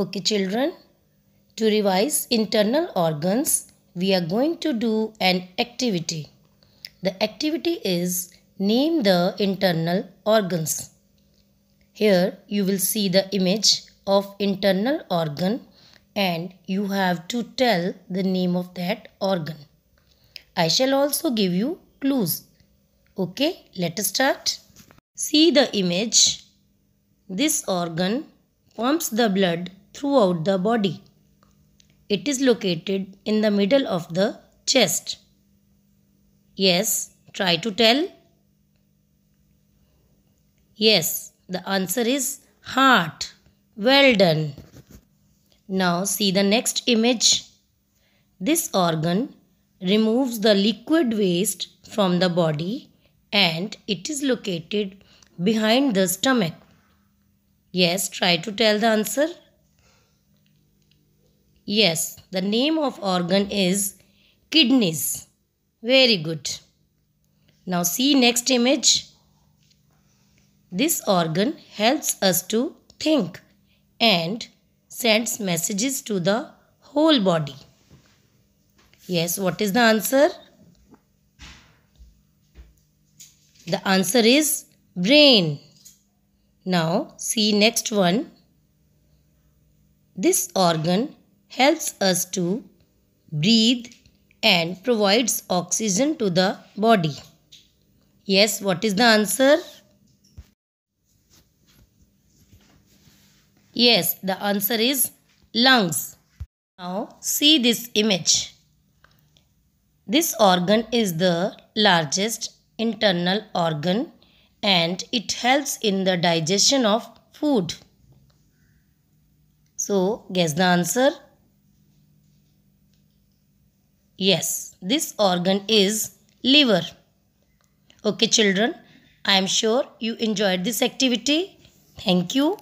Okay children, to revise internal organs, we are going to do an activity. The activity is name the internal organs. Here you will see the image of internal organ and you have to tell the name of that organ. I shall also give you clues. Okay, let us start. See the image. This organ pumps the blood throughout the body. It is located in the middle of the chest. Yes, try to tell. Yes, the answer is heart. Well done. Now see the next image. This organ removes the liquid waste from the body and it is located behind the stomach. Yes, try to tell the answer. Yes, the name of organ is kidneys. Very good. Now see next image. This organ helps us to think and sends messages to the whole body. Yes, what is the answer? The answer is brain. Now see next one. This organ helps us to breathe and provides oxygen to the body. Yes, what is the answer? Yes, the answer is lungs. Now see this image. This organ is the largest internal organ and it helps in the digestion of food. So guess the answer. Yes, this organ is liver. Okay children, I am sure you enjoyed this activity. Thank you.